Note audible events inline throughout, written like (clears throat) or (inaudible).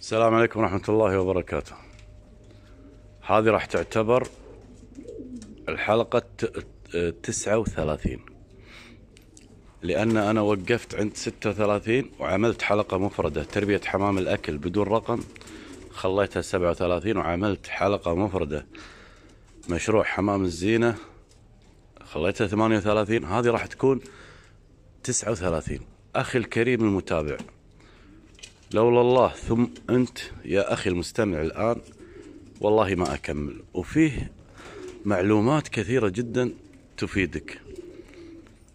السلام عليكم ورحمة الله وبركاته هذه راح تعتبر الحلقة التسعة وثلاثين لأن أنا وقفت عند ستة وثلاثين وعملت حلقة مفردة تربية حمام الأكل بدون رقم خليتها سبعة وثلاثين وعملت حلقة مفردة مشروع حمام الزينة خليتها ثمانية وثلاثين هذه راح تكون تسعة وثلاثين أخي الكريم المتابع لولا الله ثم أنت يا أخي المستمع الآن والله ما أكمل وفيه معلومات كثيرة جدا تفيدك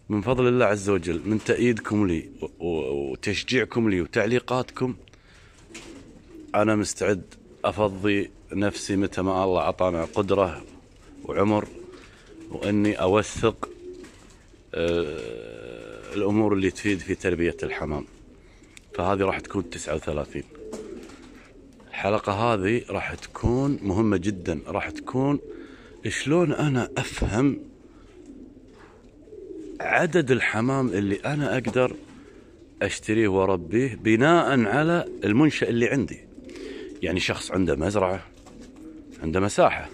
من فضل الله عز وجل من تأييدكم لي وتشجيعكم لي وتعليقاتكم أنا مستعد أفضي نفسي متى ما الله أعطانا قدرة وعمر وأني أوثق آه، الأمور اللي تفيد في تربية الحمام فهذه راح تكون 39 الحلقة هذه راح تكون مهمة جدا راح تكون شلون أنا أفهم عدد الحمام اللي أنا أقدر أشتريه وأربيه بناء على المنشأ اللي عندي يعني شخص عنده مزرعة عنده مساحة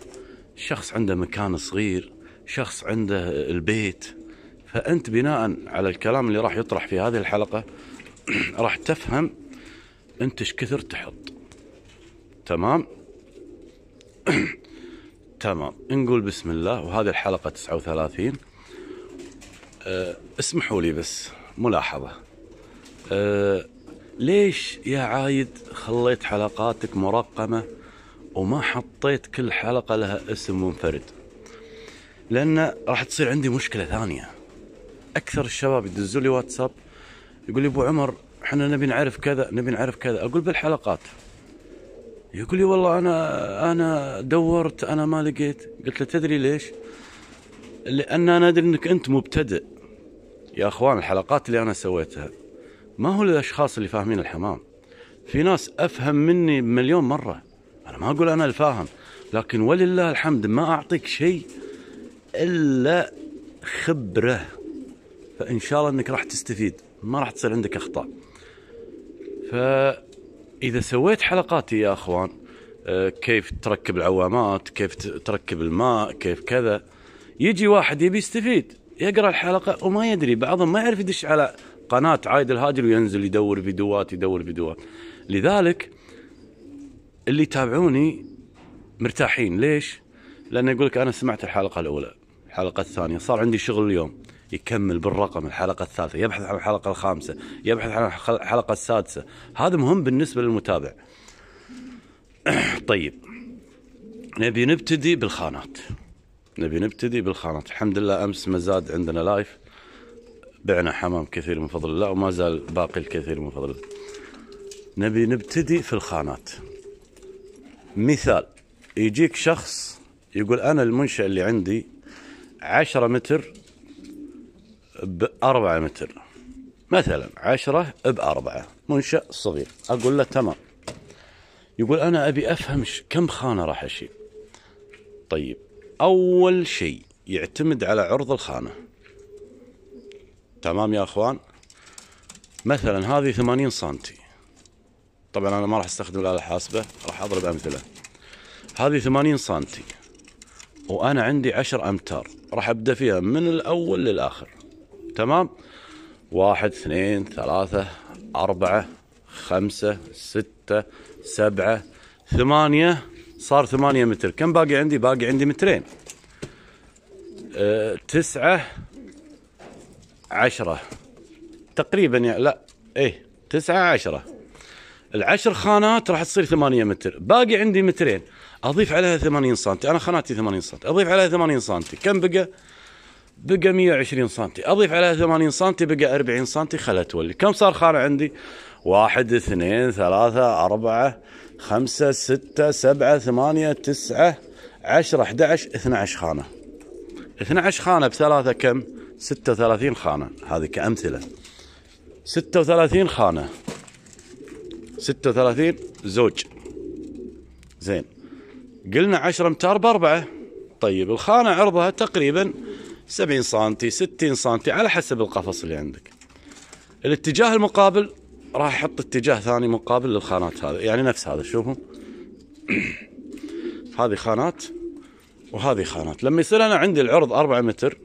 شخص عنده مكان صغير شخص عنده البيت فأنت بناء على الكلام اللي راح يطرح في هذه الحلقة (clears throat) راح تفهم انت ايش كثر تحط تمام (clears throat) تمام نقول بسم الله وهذه الحلقة 39 أه اسمحوا لي بس ملاحظة أه ليش يا عايد خليت حلقاتك مرقمة وما حطيت كل حلقة لها اسم منفرد لأن راح تصير عندي مشكلة ثانية أكثر الشباب يدزوا لي واتساب يقول لي ابو عمر احنا نبي نعرف كذا نبي نعرف كذا اقول بالحلقات يقول لي والله انا انا دورت انا ما لقيت قلت له تدري ليش؟ لان انا ادري انك انت مبتدئ يا اخوان الحلقات اللي انا سويتها ما هو للاشخاص اللي فاهمين الحمام في ناس افهم مني مليون مره انا ما اقول انا الفاهم لكن ولله الحمد ما اعطيك شيء الا خبره فان شاء الله انك راح تستفيد ما راح تصير عندك اخطاء فاذا سويت حلقاتي يا اخوان آه، كيف تركب العوامات كيف تركب الماء كيف كذا يجي واحد يبي يستفيد يقرا الحلقه وما يدري بعضهم ما يعرف يدش على قناه عايد الهاجر وينزل يدور فيديوهات يدور فيديوهات لذلك اللي يتابعوني مرتاحين ليش؟ لانه يقول لك انا سمعت الحلقه الاولى الحلقه الثانيه صار عندي شغل اليوم يكمل بالرقم الحلقة الثالثة يبحث عن الحلقة الخامسة يبحث عن الحلقة السادسة هذا مهم بالنسبة للمتابع (clears throat) طيب نبي نبتدي بالخانات نبي نبتدي بالخانات الحمد لله أمس مزاد عندنا لايف بعنا حمام كثير من فضل الله وما زال باقي الكثير من فضل الله نبي نبتدي في الخانات مثال يجيك شخص يقول أنا المنشأ اللي عندي عشرة متر بأربعة متر مثلا عشرة بأربعة منشأ صغير أقول له تمام يقول أنا أبي أفهم كم خانة راح أشيل طيب أول شيء يعتمد على عرض الخانة تمام يا أخوان مثلا هذه 80 سنتي طبعا أنا ما راح أستخدم الآلة الحاسبة راح أضرب أمثلة هذه 80 سنتي وأنا عندي 10 أمتار راح أبدأ فيها من الأول للآخر تمام واحد اثنين ثلاثة أربعة خمسة ستة سبعة ثمانية صار ثمانية متر كم باقي عندي باقي عندي مترين أه، تسعة عشرة تقريبا يعني لا ايه تسعة عشرة العشر خانات راح تصير ثمانية متر باقي عندي مترين اضيف عليها ثمانين سنتي انا خاناتي ثمانين سنتي اضيف عليها ثمانين سنتي كم بقى بقى 120 سم اضيف عليها 80 سم بقى 40 سم خل تولي كم صار خان عندي واحد اثنين ثلاثة أربعة خمسة ستة سبعة ثمانية تسعة عشر أحد عشر اثنى عشر خانة اثنى عشر خانة بثلاثة كم ستة وثلاثين خانة هذه كأمثلة ستة وثلاثين خانة ستة وثلاثين زوج زين قلنا عشرة متر بأربعة طيب الخانة عرضها تقريبا 70 سنتي 60 سنتي على حسب القفص اللي عندك الاتجاه المقابل راح احط اتجاه ثاني مقابل للخانات هذا يعني نفس هذا شوفوا (clears throat) هذه خانات وهذه خانات لما يصير انا عندي العرض 4 متر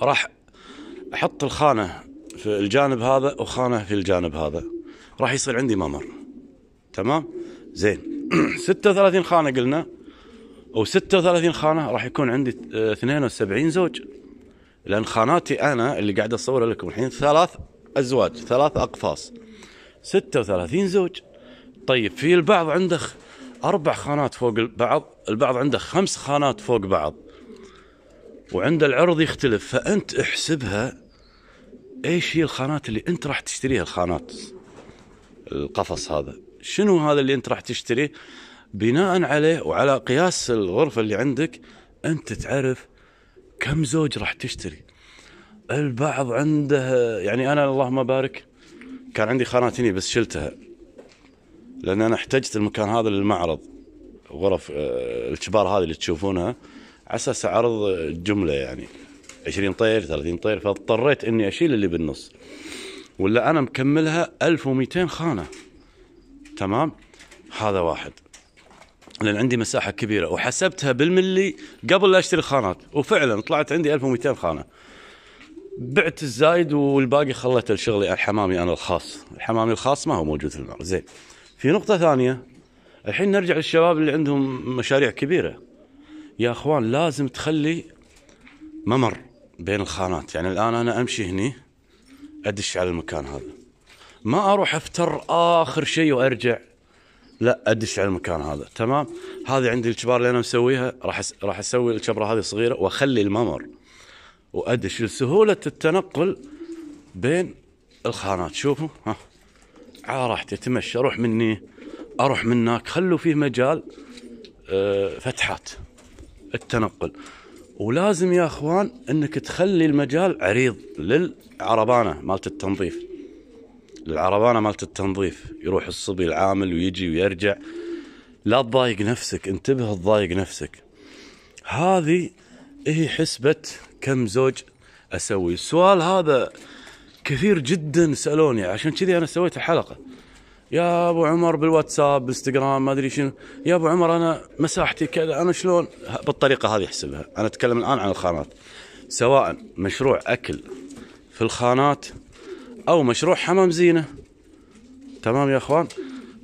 راح احط الخانه في الجانب هذا وخانه في الجانب هذا راح يصير عندي ممر تمام زين 36 (clears throat) خانه قلنا و 36 خانه راح يكون عندي 72 آه، زوج لان خاناتي انا اللي قاعد اصورها لكم الحين ثلاث ازواج ثلاث اقفاص 36 زوج طيب في البعض عنده اربع خانات فوق بعض البعض عنده خمس خانات فوق بعض وعند العرض يختلف فانت احسبها ايش هي الخانات اللي انت راح تشتريها الخانات القفص هذا شنو هذا اللي انت راح تشتريه بناء عليه وعلى قياس الغرفه اللي عندك انت تعرف كم زوج راح تشتري البعض عنده يعني انا اللهم بارك كان عندي خانات بس شلتها لان انا احتجت المكان هذا للمعرض غرف آه، الكبار هذه اللي تشوفونها على اساس اعرض جمله يعني 20 طير 30 طير فاضطريت اني اشيل اللي بالنص ولا انا مكملها 1200 خانه تمام هذا واحد لان عندي مساحه كبيره وحسبتها بالملي قبل لا اشتري الخانات وفعلا طلعت عندي 1200 خانه بعت الزايد والباقي خليته لشغلي حمامي انا الخاص الحمامي الخاص ما هو موجود في المعرض زين في نقطه ثانيه الحين نرجع للشباب اللي عندهم مشاريع كبيره يا اخوان لازم تخلي ممر بين الخانات يعني الان انا امشي هني ادش على المكان هذا ما اروح افتر اخر شيء وارجع لا ادش على المكان هذا تمام هذه عندي الكبار اللي انا مسويها راح أس... راح اسوي الكبره هذه صغيره واخلي الممر وادش لسهوله التنقل بين الخانات شوفوا ها على راحتي تمشى اروح مني اروح من هناك خلوا فيه مجال أه فتحات التنقل ولازم يا اخوان انك تخلي المجال عريض للعربانه مالت التنظيف العربانه مالت التنظيف يروح الصبي العامل ويجي ويرجع لا تضايق نفسك انتبه تضايق نفسك هذه هي حسبة كم زوج اسوي السؤال هذا كثير جدا سالوني عشان كذي انا سويت حلقه يا ابو عمر بالواتساب بالانستغرام ما ادري شنو يا ابو عمر انا مساحتي كذا انا شلون بالطريقه هذه احسبها انا اتكلم الان عن الخانات سواء مشروع اكل في الخانات أو مشروع حمام زينة تمام يا أخوان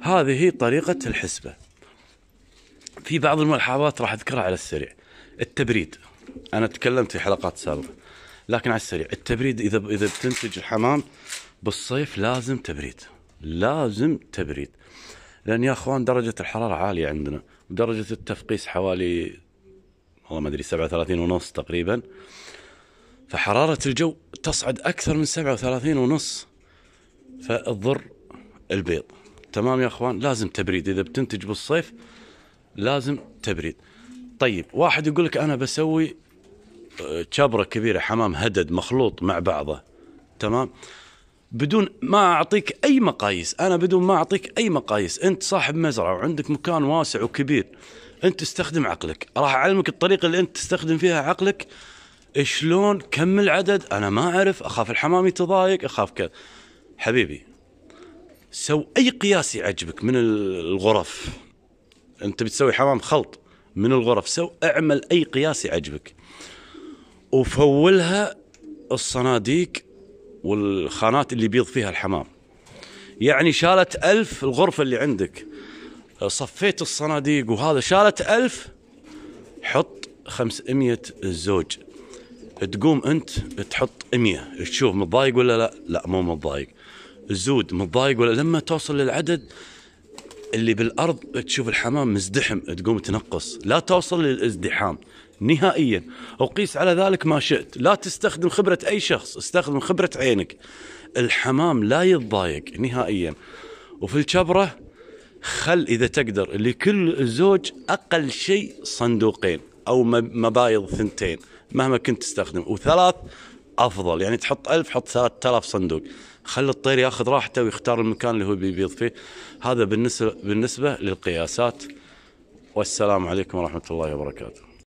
هذه هي طريقة الحسبة في بعض الملاحظات راح أذكرها على السريع التبريد أنا تكلمت في حلقات سابقة لكن على السريع التبريد إذا إذا بتنتج الحمام بالصيف لازم تبريد لازم تبريد لأن يا أخوان درجة الحرارة عالية عندنا ودرجة التفقيس حوالي والله ما أدري 37 ونص تقريبا فحرارة الجو تصعد أكثر من 37 ونص فتضر البيض تمام يا أخوان لازم تبريد إذا بتنتج بالصيف لازم تبريد طيب واحد يقول لك أنا بسوي آه، شبرة كبيرة حمام هدد مخلوط مع بعضه تمام بدون ما أعطيك أي مقاييس أنا بدون ما أعطيك أي مقاييس أنت صاحب مزرعة وعندك مكان واسع وكبير أنت تستخدم عقلك راح أعلمك الطريقة اللي أنت تستخدم فيها عقلك شلون كم العدد انا ما اعرف اخاف الحمام يتضايق اخاف كذا حبيبي سو اي قياس يعجبك من الغرف انت بتسوي حمام خلط من الغرف سو اعمل اي قياس يعجبك وفولها الصناديق والخانات اللي بيض فيها الحمام يعني شالت ألف الغرفة اللي عندك صفيت الصناديق وهذا شالت ألف حط خمسمية زوج تقوم انت تحط 100 تشوف متضايق ولا لا لا مو متضايق تزود متضايق ولا لما توصل للعدد اللي بالارض تشوف الحمام مزدحم تقوم تنقص لا توصل للازدحام نهائيا وقيس على ذلك ما شئت لا تستخدم خبرة أي شخص استخدم خبرة عينك الحمام لا يتضايق نهائيا وفي الشبرة خل إذا تقدر لكل زوج أقل شيء صندوقين أو مبايض ثنتين مهما كنت تستخدم وثلاث افضل يعني تحط ألف حط 3000 صندوق خلي الطير ياخذ راحته ويختار المكان اللي هو بيبيض فيه هذا بالنسبه بالنسبه للقياسات والسلام عليكم ورحمه الله وبركاته